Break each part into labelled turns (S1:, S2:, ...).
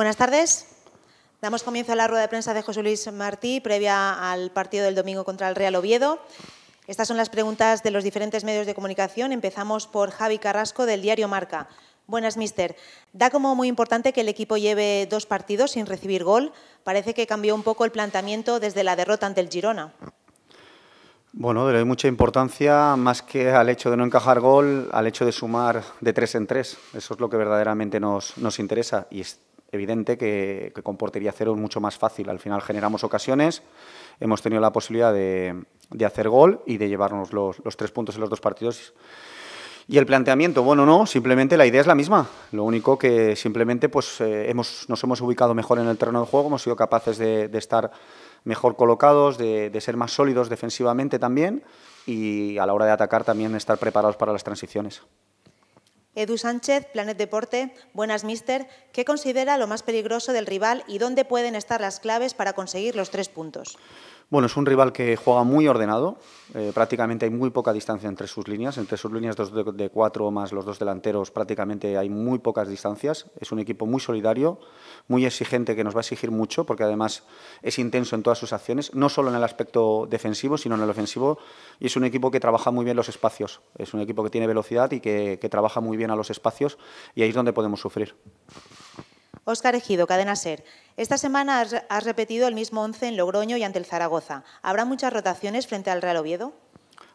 S1: Buenas tardes. Damos comienzo a la rueda de prensa de José Luis Martí, previa al partido del domingo contra el Real Oviedo. Estas son las preguntas de los diferentes medios de comunicación. Empezamos por Javi Carrasco, del diario Marca. Buenas, mister. Da como muy importante que el equipo lleve dos partidos sin recibir gol. Parece que cambió un poco el planteamiento desde la derrota ante el Girona.
S2: Bueno, le doy mucha importancia más que al hecho de no encajar gol, al hecho de sumar de tres en tres. Eso es lo que verdaderamente nos, nos interesa. Y evidente que, que, con portería cero mucho más fácil. Al final generamos ocasiones, hemos tenido la posibilidad de, hacer gol y de llevarnos los, tres puntos en los dos partidos. Y el planteamiento, bueno, no, simplemente la idea es la misma. Lo único que simplemente pues, eh, nos hemos ubicado mejor en el terreno de juego, hemos sido capaces de, estar mejor colocados, de ser más sólidos defensivamente también y a la hora de atacar también estar preparados para las transiciones.
S1: Edu Sánchez, Planet Deporte, buenas mister, ¿qué considera lo más peligroso del rival y dónde pueden estar las claves para conseguir los tres puntos?
S2: Bueno, es un rival que juega muy ordenado, eh, prácticamente hay muy poca distancia entre sus líneas, entre sus líneas de, de cuatro más los dos delanteros prácticamente hay muy pocas distancias, es un equipo muy solidario muy exigente que nos va a exigir mucho, porque además es intenso en todas sus acciones, no solo en el aspecto defensivo, sino en el ofensivo. Y es un equipo que trabaja muy bien los espacios, es un equipo que tiene velocidad y que, trabaja muy bien a los espacios, y ahí es donde podemos sufrir.
S1: Oscar Ejido, Cadena Ser. Esta semana has, repetido el mismo once en Logroño y ante el Zaragoza. ¿Habrá muchas rotaciones frente al Real Oviedo?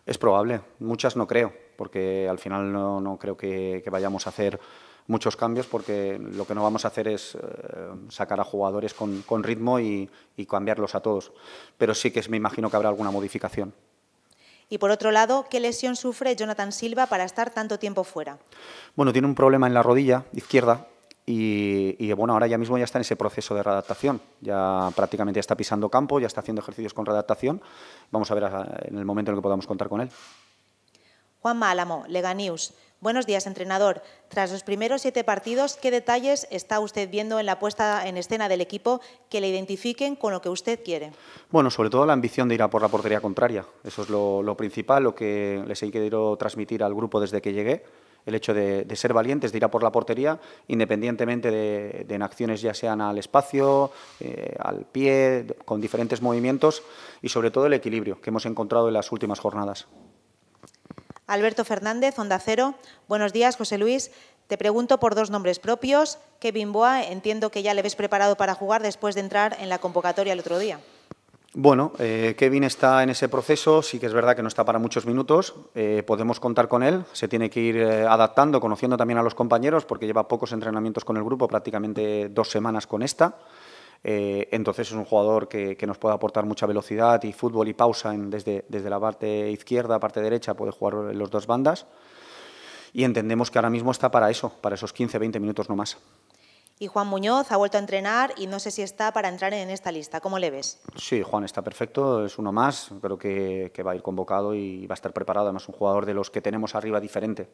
S2: Es probable, muchas no creo, porque al final no, creo que, vayamos a hacer muchos cambios porque lo que no vamos a hacer es eh, sacar a jugadores con, ritmo y, cambiarlos a todos. Pero sí que me imagino que habrá alguna modificación.
S1: Y por otro lado, ¿qué lesión sufre Jonathan Silva para estar tanto tiempo fuera?
S2: Bueno, tiene un problema en la rodilla izquierda y, bueno, ahora ya mismo ya está en ese proceso de readaptación. Ya prácticamente está pisando campo, ya está haciendo ejercicios con readaptación. Vamos a ver eh, en el momento en que podamos contar con él.
S1: Juan Málamo, Lega News. Buenos días, entrenador. Tras los primeros siete partidos, ¿qué detalles está usted viendo en la puesta en escena del equipo que le identifiquen con lo que usted quiere?
S2: Bueno, sobre todo la ambición de ir a por la portería contraria. Eso es lo, principal, lo que les he querido transmitir al grupo desde que llegué el hecho de, ser valientes, de ir a por la portería, independientemente de, en acciones ya sean al espacio, eh, al pie, con diferentes movimientos y sobre todo el equilibrio que hemos encontrado en las últimas jornadas.
S1: Alberto Fernández, Onda Cero. Buenos días, José Luis. Te pregunto por dos nombres propios. Kevin Boa, entiendo que ya le ves preparado para jugar después de entrar en la convocatoria el otro día.
S2: Bueno, eh, Kevin está en ese proceso, sí que es verdad que no está para muchos minutos, eh, podemos contar con él, se tiene que ir eh, adaptando, conociendo también a los compañeros, porque lleva pocos entrenamientos con el grupo, prácticamente dos semanas con esta. Eh, entonces es un jugador que, nos puede aportar mucha velocidad y fútbol y pausa desde, desde la parte izquierda, parte derecha, puede jugar en las dos bandas. Y entendemos que ahora mismo está para eso, para esos 15-20 minutos no más.
S1: Y Juan Muñoz ha vuelto a entrenar y no sé si está para entrar en esta lista. ¿Cómo le ves?
S2: Sí, Juan está perfecto, es uno más, creo que, va a ir convocado y va a estar preparado. Además, un jugador de los que tenemos arriba diferente,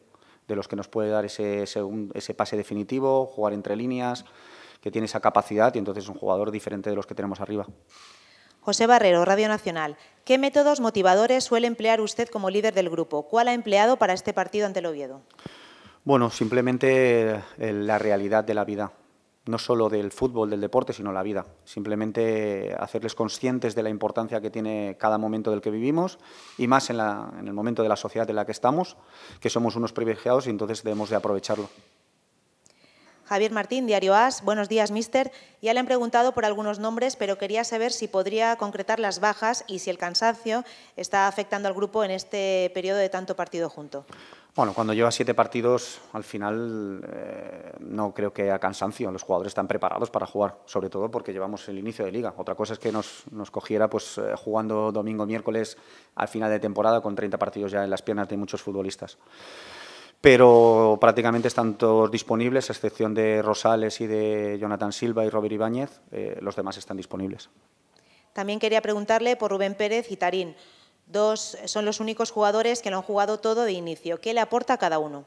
S2: de los que nos puede dar ese, ese pase definitivo, jugar entre líneas que tiene esa capacidad y entonces es un jugador diferente de los que tenemos arriba.
S1: José Barrero, Radio Nacional. ¿Qué métodos motivadores suele emplear usted como líder del grupo? ¿Cuál ha empleado para este partido ante el Oviedo?
S2: Bueno, simplemente eh, la realidad de la vida no solo del fútbol, del deporte, sino la vida. Simplemente eh, hacerles conscientes de la importancia que tiene cada momento del que vivimos y más en, en el momento de la sociedad en la que estamos, que somos unos privilegiados y entonces debemos de aprovecharlo.
S1: Javier Martín, Diario As. Buenos días, mister. Ya le han preguntado por algunos nombres, pero quería saber si podría concretar las bajas y si el cansancio está afectando al grupo en este periodo de tanto partido junto.
S2: Bueno, cuando lleva siete partidos, al final eh, no creo que haya cansancio. Los jugadores están preparados para jugar, sobre todo porque llevamos el inicio de liga. Otra cosa es que nos, cogiera pues, eh, jugando domingo, miércoles, al final de temporada, con 30 partidos ya en las piernas de muchos futbolistas pero prácticamente están todos disponibles, a excepción de Rosales y de Jonathan Silva y Robert Ibáñez, eh, los demás están disponibles.
S1: También quería preguntarle por Rubén Pérez y Tarín. Dos son los únicos jugadores que lo han jugado todo de inicio. ¿Qué le aporta a cada uno?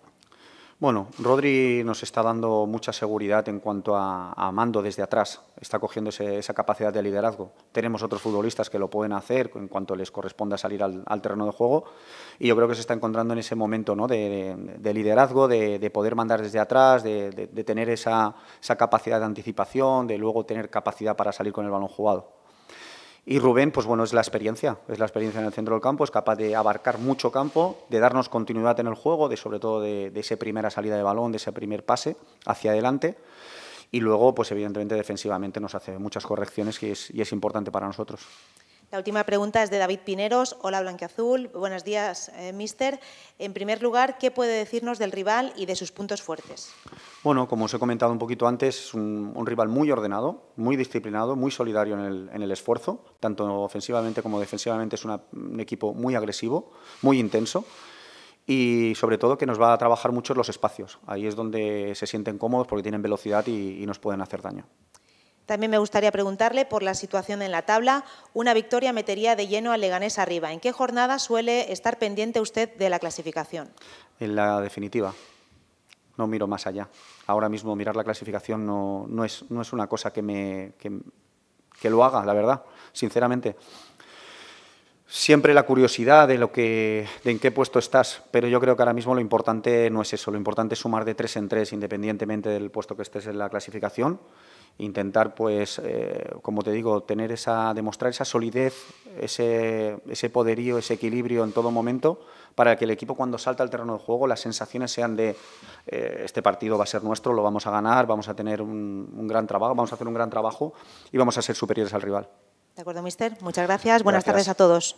S2: Bueno, Rodri nos está dando mucha seguridad en cuanto a, mando desde atrás. Está cogiendo esa capacidad de liderazgo. Tenemos otros futbolistas que lo pueden hacer en cuanto les corresponda salir al, terreno de juego. Y yo creo que se está encontrando en ese momento ¿no? de, liderazgo, de, poder mandar desde atrás, de, tener esa capacidad de anticipación, de luego tener capacidad para salir con el balón jugado. Y Rubén, pues bueno, es la experiencia, es la experiencia en el centro del campo, es capaz de abarcar mucho campo, de darnos continuidad en el juego, de sobre todo de, esa primera salida de balón, de ese primer pase hacia adelante. Y luego, pues evidentemente defensivamente nos hace muchas correcciones y es importante para nosotros.
S1: La última pregunta es de David Pineros. Hola, Blanqueazul. Buenos días, eh, mister. En primer lugar, ¿qué puede decirnos del rival y de sus puntos fuertes?
S2: Bueno, como os he comentado un poquito antes, es un, rival muy ordenado, muy disciplinado, muy solidario en el, esfuerzo, tanto ofensivamente como defensivamente. Es un equipo muy agresivo, muy intenso y sobre todo que nos va a trabajar mucho los espacios. Ahí es donde se sienten cómodos porque tienen velocidad y nos pueden hacer daño.
S1: También me gustaría preguntarle por la situación en la tabla. Una victoria metería de lleno al Leganés arriba. ¿En qué jornada suele estar pendiente usted de la clasificación?
S2: En la definitiva. No miro más allá. Ahora mismo mirar la clasificación no, es, una cosa que, me, que, lo haga, la verdad, sinceramente siempre la curiosidad de lo que de en qué puesto estás, pero yo creo que ahora mismo lo importante no es eso, lo importante es sumar de tres en tres independientemente del puesto que estés en la clasificación intentar, pues, eh, como te digo, tener esa, demostrar esa solidez, ese, ese poderío, ese equilibrio en todo momento, para que el equipo cuando salta al terreno de juego las sensaciones sean de eh, este partido va a ser nuestro, lo vamos a ganar, vamos a tener un, un, gran trabajo, vamos a hacer un gran trabajo y vamos a ser superiores al rival.
S1: De acuerdo, mister. Muchas gracias. Buenas tardes a todos.